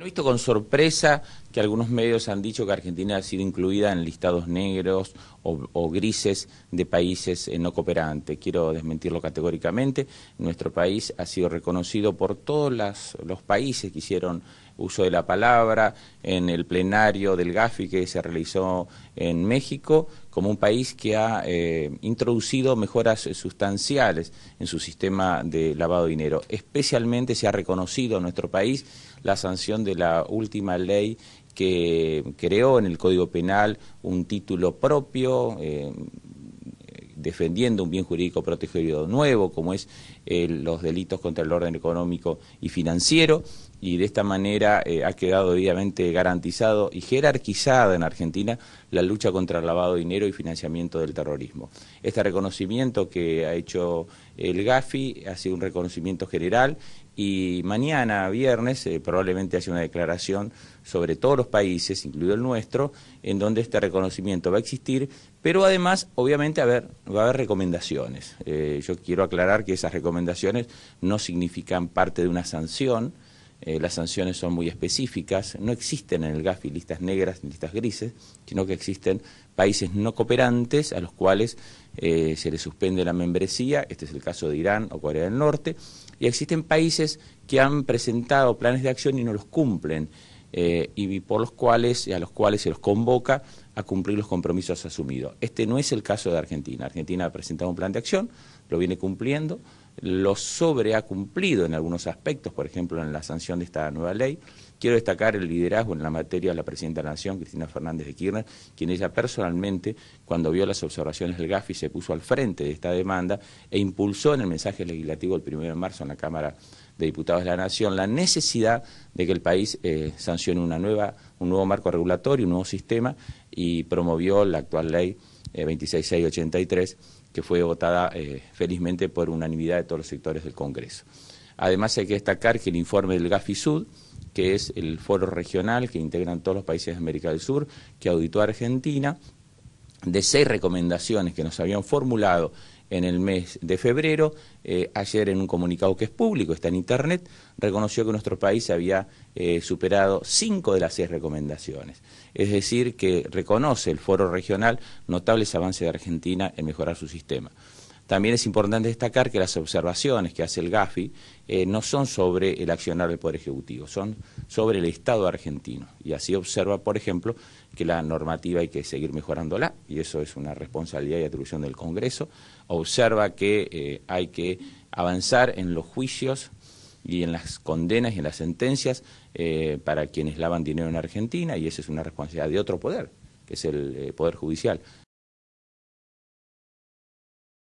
He visto con sorpresa que algunos medios han dicho que Argentina ha sido incluida en listados negros o, grises de países eh, no cooperantes. Quiero desmentirlo categóricamente. Nuestro país ha sido reconocido por todos los países que hicieron uso de la palabra, en el plenario del GAFI que se realizó en México, como un país que ha eh, introducido mejoras eh, sustanciales en su sistema de lavado de dinero. Especialmente se ha reconocido en nuestro país la sanción de la última ley que creó en el Código Penal un título propio. Eh, defendiendo un bien jurídico protegido nuevo, como es eh, los delitos contra el orden económico y financiero, y de esta manera eh, ha quedado debidamente garantizado y jerarquizada en Argentina la lucha contra el lavado de dinero y financiamiento del terrorismo. Este reconocimiento que ha hecho el GAFI ha sido un reconocimiento general y mañana, viernes, eh, probablemente hace una declaración sobre todos los países, incluido el nuestro, en donde este reconocimiento va a existir, pero además, obviamente, va a haber recomendaciones. Eh, yo quiero aclarar que esas recomendaciones no significan parte de una sanción, eh, las sanciones son muy específicas, no existen en el GAFI listas negras ni listas grises, sino que existen países no cooperantes a los cuales eh, se les suspende la membresía, este es el caso de Irán o Corea del Norte, y existen países que han presentado planes de acción y no los cumplen, eh, y por los cuales, a los cuales se los convoca a cumplir los compromisos asumidos. Este no es el caso de Argentina. Argentina ha presentado un plan de acción, lo viene cumpliendo, lo sobre ha cumplido en algunos aspectos, por ejemplo, en la sanción de esta nueva ley. Quiero destacar el liderazgo en la materia de la Presidenta de la Nación, Cristina Fernández de Kirchner, quien ella personalmente, cuando vio las observaciones del GAFI, se puso al frente de esta demanda e impulsó en el mensaje legislativo el 1 de marzo en la Cámara de Diputados de la Nación la necesidad de que el país eh, sancione una nueva, un nuevo marco regulatorio, un nuevo sistema y promovió la actual ley 26683 eh, que fue votada eh, felizmente por unanimidad de todos los sectores del Congreso. Además hay que destacar que el informe del GAFI Sud, que es el foro regional que integran todos los países de América del Sur, que auditó a Argentina, de seis recomendaciones que nos habían formulado en el mes de febrero. Eh, ayer en un comunicado que es público, está en internet, reconoció que nuestro país había eh, superado cinco de las seis recomendaciones. Es decir, que reconoce el foro regional notables avances de Argentina en mejorar su sistema. También es importante destacar que las observaciones que hace el GAFI eh, no son sobre el accionar del Poder Ejecutivo, son sobre el Estado argentino. Y así observa, por ejemplo, que la normativa hay que seguir mejorándola, y eso es una responsabilidad y atribución del Congreso. Observa que eh, hay que avanzar en los juicios y en las condenas y en las sentencias eh, para quienes lavan dinero en Argentina, y esa es una responsabilidad de otro poder, que es el Poder Judicial.